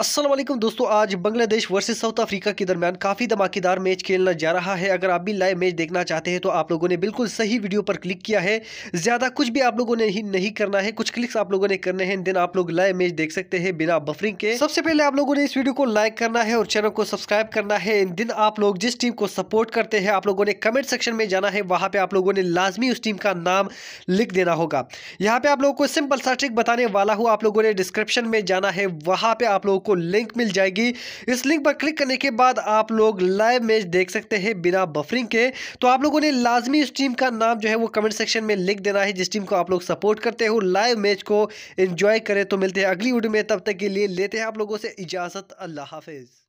असल दोस्तों आज बांग्लादेश वर्सेस साउथ अफ्रीका के दरमियान काफ़ी धमाकेदार मैच खेलना जा रहा है अगर आप भी लाइव मैच देखना चाहते हैं तो आप लोगों ने बिल्कुल सही वीडियो पर क्लिक किया है ज़्यादा कुछ भी आप लोगों ने ही नहीं करना है कुछ क्लिक्स आप लोगों ने करने हैं देन आप लोग लाइव मैच देख सकते हैं बिना बफरिंग के सबसे पहले आप लोगों ने इस वीडियो को लाइक करना है और चैनल को सब्सक्राइब करना है इन दिन आप लोग जिस टीम को सपोर्ट करते हैं आप लोगों ने कमेंट सेक्शन में जाना है वहाँ पर आप लोगों ने लाजमी उस टीम का नाम लिख देना होगा यहाँ पर आप लोगों को सिंपल सा ट्रिक बताने वाला हूँ आप लोगों ने डिस्क्रिप्शन में जाना है वहाँ पर आप लोग को लिंक मिल जाएगी इस लिंक पर क्लिक करने के बाद आप लोग लाइव मैच देख सकते हैं बिना बफरिंग के तो आप लोगों ने लाजमी इस टीम का नाम जो है वो कमेंट सेक्शन में लिख देना है जिस टीम को आप लोग सपोर्ट करते हो लाइव मैच को इंजॉय करें तो मिलते हैं अगली वीडियो में तब तक के लिए लेते हैं आप लोगों से इजाज़त अल्लाह हाफिज़